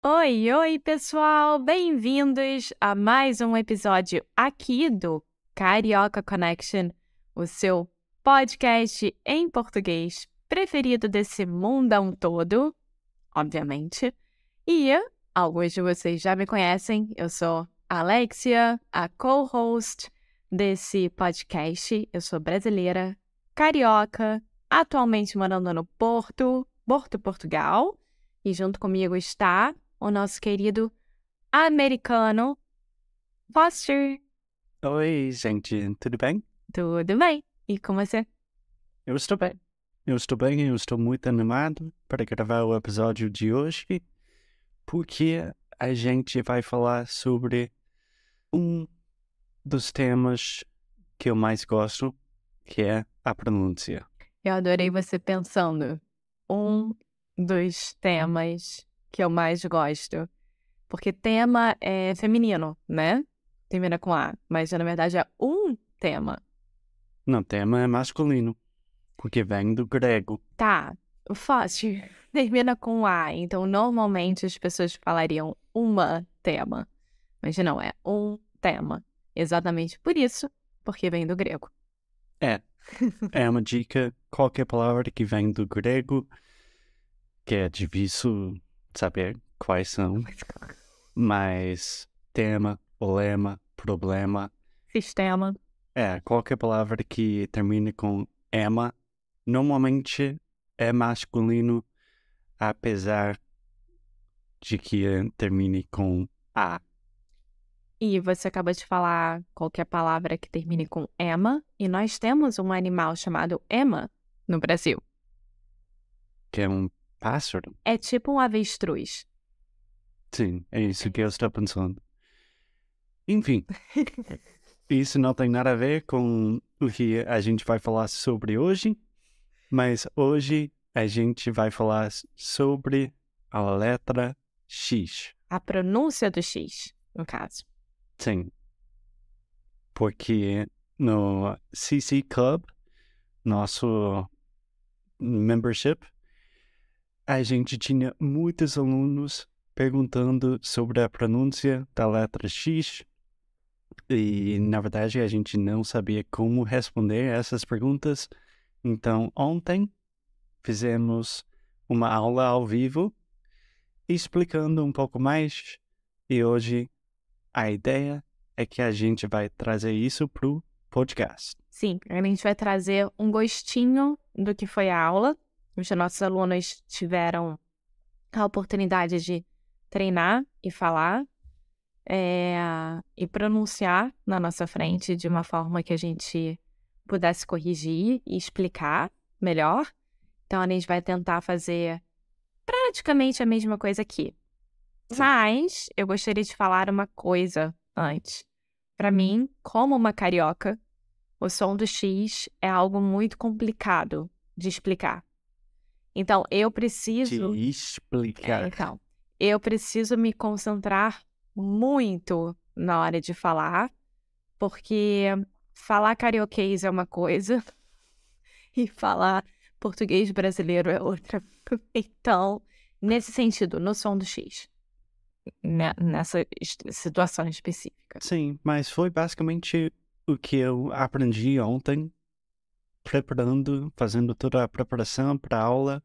Oi, oi, pessoal! Bem-vindos a mais um episódio aqui do Carioca Connection, o seu podcast em português preferido desse mundão todo, obviamente. E alguns de vocês já me conhecem, eu sou Alexia, a co-host desse podcast. Eu sou brasileira, carioca, atualmente morando no Porto, Porto, Portugal. E junto comigo está o nosso querido americano Foster. Oi, gente, tudo bem? Tudo bem. E com você? Eu estou bem. Eu estou bem, eu estou muito animado para gravar o episódio de hoje, porque a gente vai falar sobre um dos temas que eu mais gosto, que é a pronúncia. Eu adorei você pensando. Um dos temas que eu mais gosto. Porque tema é feminino, né? Termina com A, mas na verdade é um tema. Não, tema é masculino, porque vem do grego. Tá, o termina com A, então normalmente as pessoas falariam uma tema, mas não, é um tema. Exatamente por isso, porque vem do grego. É, é uma dica, qualquer palavra que vem do grego, que é difícil saber quais são. Mas tema, problema, problema. Sistema. É, qualquer palavra que termine com ema, normalmente é masculino, apesar de que termine com a. E você acabou de falar qualquer palavra que termine com ema, e nós temos um animal chamado ema no Brasil. Que é um Pássaro? É tipo um avestruz. Sim, é isso que eu estou pensando. Enfim, isso não tem nada a ver com o que a gente vai falar sobre hoje, mas hoje a gente vai falar sobre a letra X. A pronúncia do X, no caso. Sim. Porque no CC Club, nosso membership, a gente tinha muitos alunos perguntando sobre a pronúncia da letra X. E, na verdade, a gente não sabia como responder essas perguntas. Então, ontem fizemos uma aula ao vivo explicando um pouco mais. E hoje a ideia é que a gente vai trazer isso para o podcast. Sim, a gente vai trazer um gostinho do que foi a aula os nossos alunos tiveram a oportunidade de treinar e falar é, e pronunciar na nossa frente de uma forma que a gente pudesse corrigir e explicar melhor. Então a gente vai tentar fazer praticamente a mesma coisa aqui. Sim. Mas eu gostaria de falar uma coisa antes. Para mim, como uma carioca, o som do X é algo muito complicado de explicar. Então, eu preciso. Te explicar. É, então, eu preciso me concentrar muito na hora de falar, porque falar carioquês é uma coisa e falar português brasileiro é outra. Então, nesse sentido, no som do X. Né, nessa situação específica. Sim, mas foi basicamente o que eu aprendi ontem preparando, fazendo toda a preparação para a aula,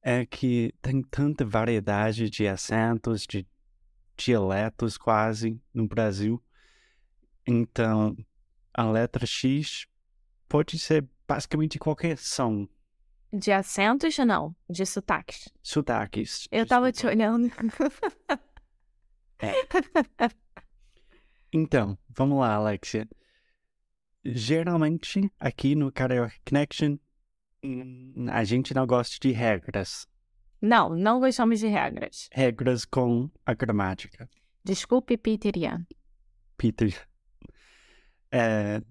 é que tem tanta variedade de acentos, de dialetos quase no Brasil. Então, a letra X pode ser basicamente qualquer som. De acentos, não. De sotaques. Sotaques. Eu tava te olhando. é. Então, vamos lá, Alexia geralmente aqui no Carioca Connection hum, a gente não gosta de regras. Não, não gostamos de regras. Regras com a gramática. Desculpe, Peter Ian. Peter. É...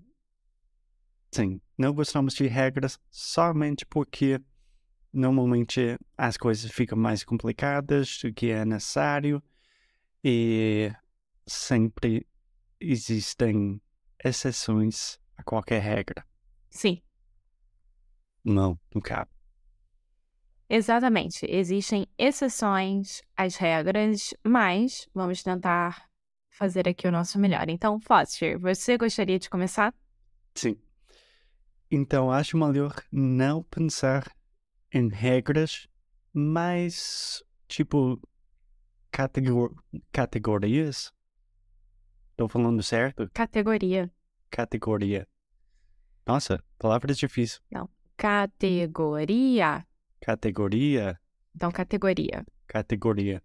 Sim, não gostamos de regras somente porque normalmente as coisas ficam mais complicadas do que é necessário e sempre existem exceções qualquer regra. Sim. Não, não cabe. Exatamente. Existem exceções às regras, mas vamos tentar fazer aqui o nosso melhor. Então, Foster, você gostaria de começar? Sim. Então, acho melhor não pensar em regras, mas, tipo, categor... categorias. Estou falando certo? Categoria. Categoria. Nossa, palavras difíceis. Não. Hum. Categoria. Categoria. Então, categoria. Categoria.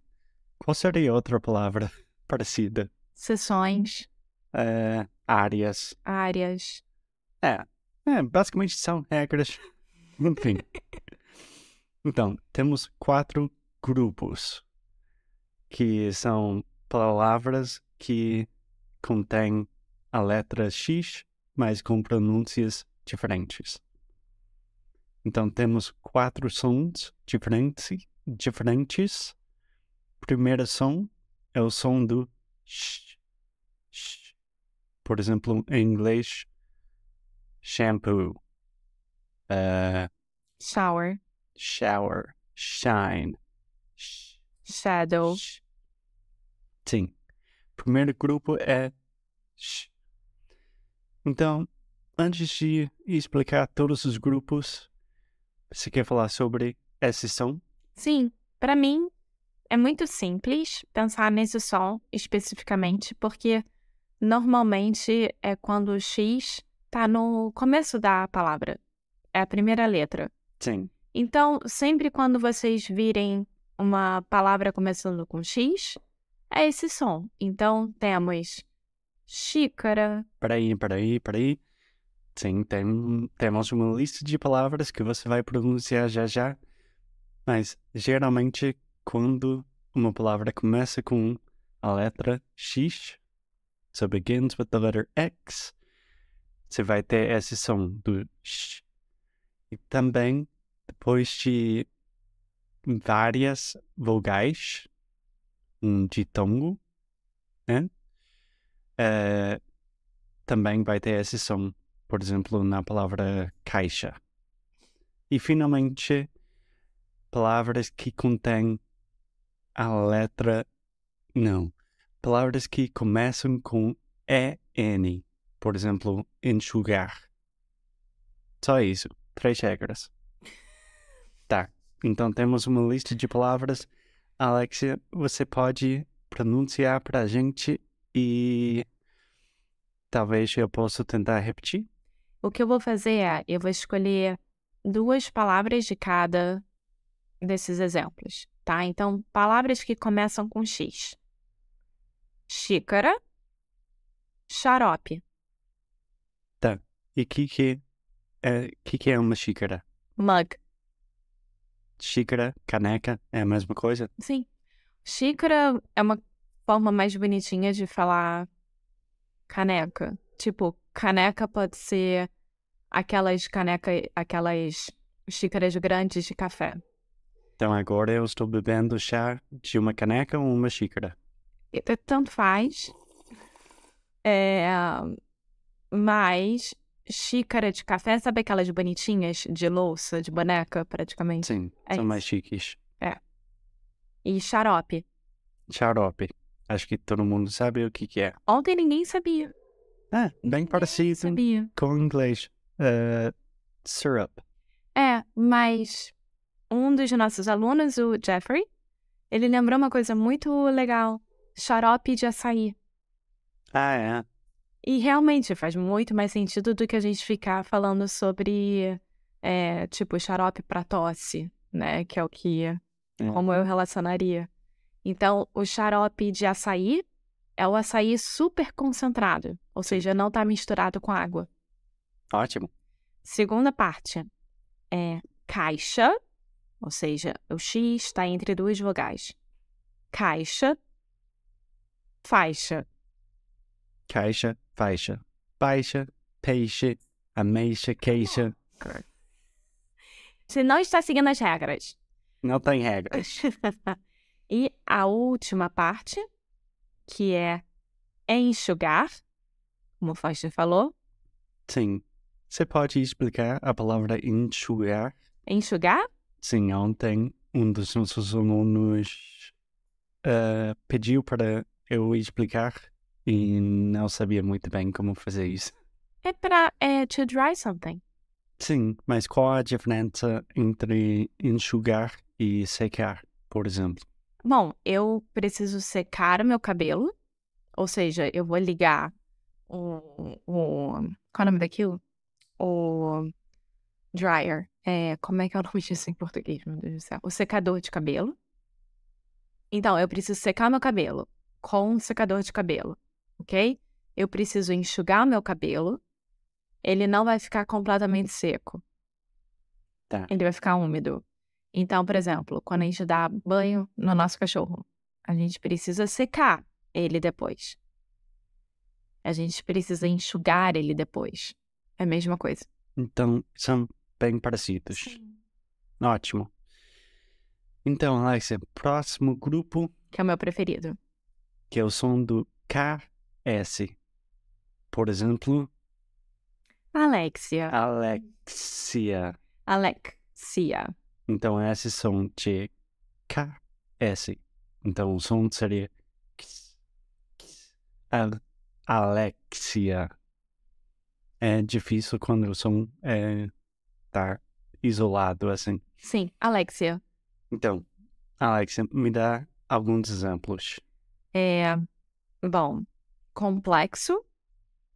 Qual seria outra palavra parecida? Sessões. É, áreas. Áreas. É, é, basicamente são regras. Enfim. então, temos quatro grupos que são palavras que contêm a letra X mas com pronúncias diferentes. Então temos quatro sons diferentes. diferentes. Primeiro som é o som do sh, sh. Por exemplo, em inglês, shampoo, uh, shower, shower, shine, sh, shadow. Sh. Sim. Primeiro grupo é sh, então, antes de explicar todos os grupos, você quer falar sobre esse som? Sim, para mim é muito simples pensar nesse som especificamente, porque normalmente é quando o X está no começo da palavra, é a primeira letra. Sim. Então, sempre quando vocês virem uma palavra começando com X, é esse som. Então, temos Xícara. Peraí, peraí, peraí. Sim, tem, temos uma lista de palavras que você vai pronunciar já já. Mas geralmente, quando uma palavra começa com a letra X, so begins with the letter X, você vai ter esse som do X. E também, depois de várias vogais, um ditongo, né? uh, também vai ter som, por exemplo, na palavra caixa. E finalmente, palavras que contêm a letra não. Palavras que começam com EN, por exemplo, enxugar. Só isso, três regras. Tá, então temos uma lista de palavras. Alexia, você pode pronunciar para a gente e talvez eu possa tentar repetir. O que eu vou fazer é, eu vou escolher duas palavras de cada desses exemplos, tá? Então, palavras que começam com X. Xícara, xarope. Tá. E que que é, que que é uma xícara? Mug. Xícara, caneca, é a mesma coisa? Sim. Xícara é uma forma mais bonitinha de falar caneca. Tipo, caneca pode ser aquelas canecas, aquelas xícaras grandes de café. Então agora eu estou bebendo chá de uma caneca ou uma xícara? Então, tanto faz. É, mas xícara de café, sabe aquelas bonitinhas de louça, de boneca, praticamente? Sim, é são isso. mais chiques. É. E xarope. Xarope. Acho que todo mundo sabe o que, que é. Ontem ninguém sabia. É, bem parecido sabia. com o inglês. Uh, syrup. É, mas um dos nossos alunos, o Jeffrey, ele lembrou uma coisa muito legal: xarope de açaí. Ah, é. E realmente faz muito mais sentido do que a gente ficar falando sobre, é, tipo, xarope para tosse, né? Que é o que. É. Como eu relacionaria. Então, o xarope de açaí é o açaí super concentrado, ou seja, não está misturado com água. Ótimo. Segunda parte é caixa, ou seja, o X está entre duas vogais. Caixa, faixa. Caixa, faixa. Baixa, peixe, ameixa, queixa. Você não está seguindo as regras. Não tem tá regras. E a última parte, que é enxugar, como o Foster falou. Sim. Você pode explicar a palavra enxugar? Enxugar? Sim, ontem um dos nossos alunos uh, pediu para eu explicar e não sabia muito bem como fazer isso. É para é to dry something. Sim, mas qual a diferença entre enxugar e secar, por exemplo? Bom, eu preciso secar o meu cabelo, ou seja, eu vou ligar o. o qual é o nome daquilo? O dryer. É, como é que é o nome disso em português, meu Deus do céu? O secador de cabelo. Então, eu preciso secar meu cabelo com um secador de cabelo, ok? Eu preciso enxugar meu cabelo. Ele não vai ficar completamente seco. Tá. Ele vai ficar úmido. Então, por exemplo, quando a gente dá banho no nosso cachorro, a gente precisa secar ele depois. A gente precisa enxugar ele depois. É a mesma coisa. Então, são bem parecidos. Sim. Ótimo. Então, Alexia, próximo grupo. Que é o meu preferido. Que é o som do KS. Por exemplo. Alexia. Alexia. Alexia. Então, são t k s Então, o som seria Alexia. É difícil quando o som é, tá isolado, assim. Sim, Alexia. Então, Alexia, me dá alguns exemplos. É, bom, complexo.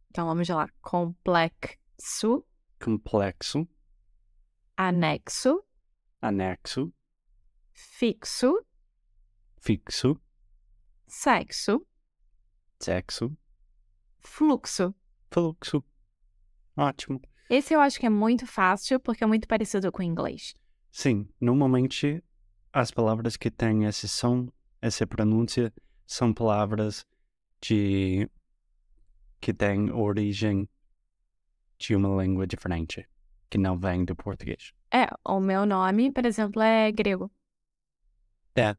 Então, vamos lá. Complexo. Complexo. Anexo anexo, fixo, fixo, sexo, sexo, fluxo. Fluxo. Ótimo. Esse eu acho que é muito fácil porque é muito parecido com o inglês. Sim, normalmente as palavras que têm esse som, essa pronúncia, são palavras de que têm origem de uma língua diferente, que não vem do português. É, o meu nome, por exemplo, é grego. É.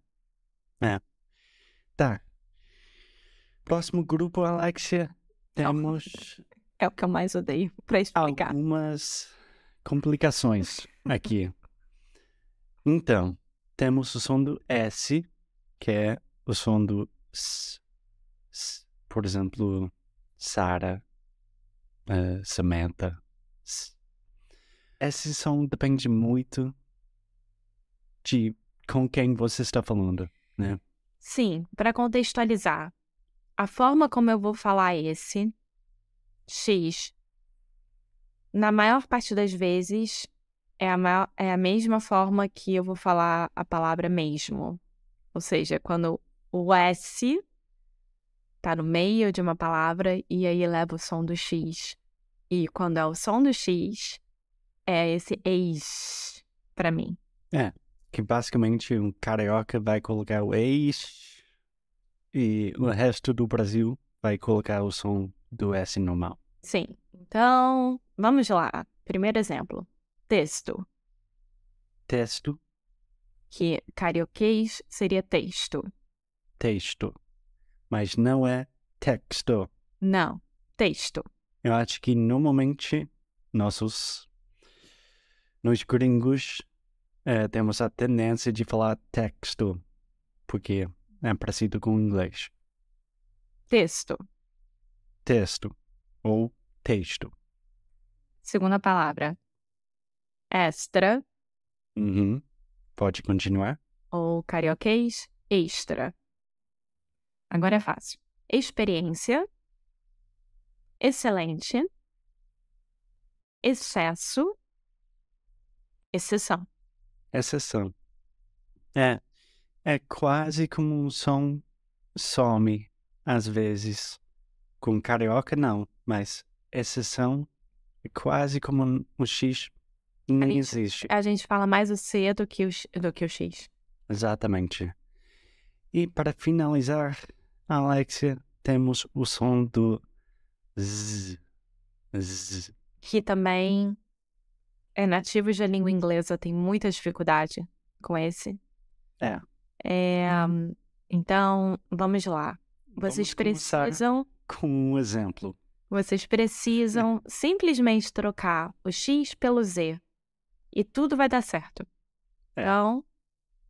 É. Tá. Próximo grupo, Alexia. Temos. É o que eu mais odeio para explicar. Algumas complicações aqui. então, temos o som do S, que é o som do S. s por exemplo, Sara, uh, Samantha. S esse som depende muito de com quem você está falando, né? Sim, para contextualizar, a forma como eu vou falar esse X, na maior parte das vezes, é a, maior, é a mesma forma que eu vou falar a palavra mesmo. Ou seja, quando o S está no meio de uma palavra e aí leva o som do X. E quando é o som do X, é esse ex para mim. É, que basicamente um carioca vai colocar o ex e o resto do Brasil vai colocar o som do S normal. Sim. Então, vamos lá. Primeiro exemplo. Texto. Texto. Que carioquês seria texto. Texto. Mas não é texto. Não, texto. Eu acho que normalmente nossos nos gringos, é, eh, temos a tendência de falar texto, porque é parecido com o inglês. Texto. Texto ou texto. Segunda palavra. Extra. Uhum. Pode continuar. Ou carioquês, extra. Agora é fácil. Experiência. Excelente. Excesso Exceção. Exceção. É. É quase como um som some, às vezes. Com carioca, não, mas exceção é quase como um, um X nem a gente, existe. A gente fala mais o C do que o, do que o X. Exatamente. E para finalizar, Alexia, temos o som do Z. Z. Que também é, nativos da língua uhum. inglesa têm muita dificuldade com esse. É. é uhum. então, vamos lá. Vocês vamos precisam. Com um exemplo. Vocês precisam é. simplesmente trocar o X pelo Z e tudo vai dar certo. É. Então,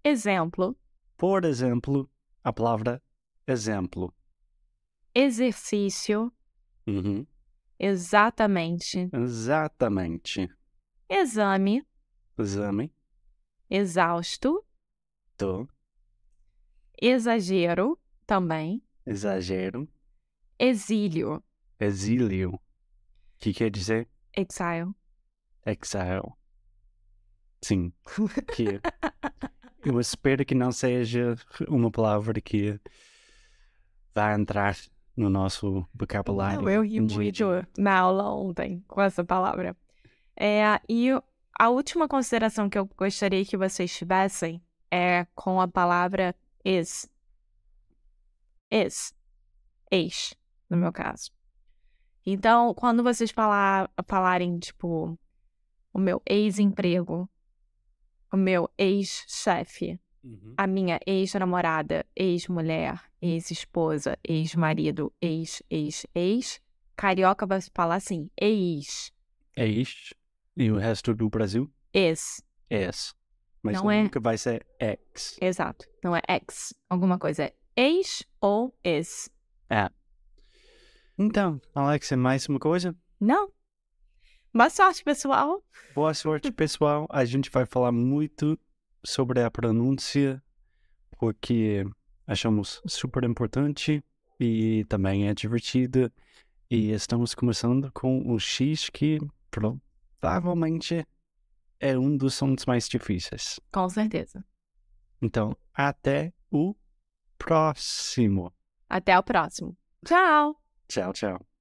exemplo. Por exemplo, a palavra exemplo. Exercício. Uhum. Exatamente. Exatamente. Exame. Exame. Exausto. Tô. Exagero também. Exagero. Exílio. Exílio. o Que quer dizer? Exile. Exile. Sim. que é. eu espero que não seja uma palavra que vai entrar no nosso vocabulário. Não, eu ri muito na aula ontem com essa palavra. É, e a última consideração que eu gostaria que vocês tivessem é com a palavra is. Is. Ex, no meu caso. Então, quando vocês falar, falarem, tipo, o meu ex-emprego, o meu ex-chefe, uhum. a minha ex-namorada, ex-mulher, ex-esposa, ex-marido, ex-ex-ex, carioca vai falar assim, ex. Ex. É e o resto do Brasil? Es, es, Mas não é nunca é... vai ser ex. Exato. Não é ex. Alguma coisa é ex ou is. É. Então, Alex, é mais uma coisa? Não. Boa sorte, pessoal. Boa sorte, pessoal. A gente vai falar muito sobre a pronúncia, porque achamos super importante e também é divertida. E estamos começando com o X que, pronto, provavelmente é um dos sons mais difíceis. Com certeza. Então, até o próximo. Até o próximo. Tchau. Tchau, tchau.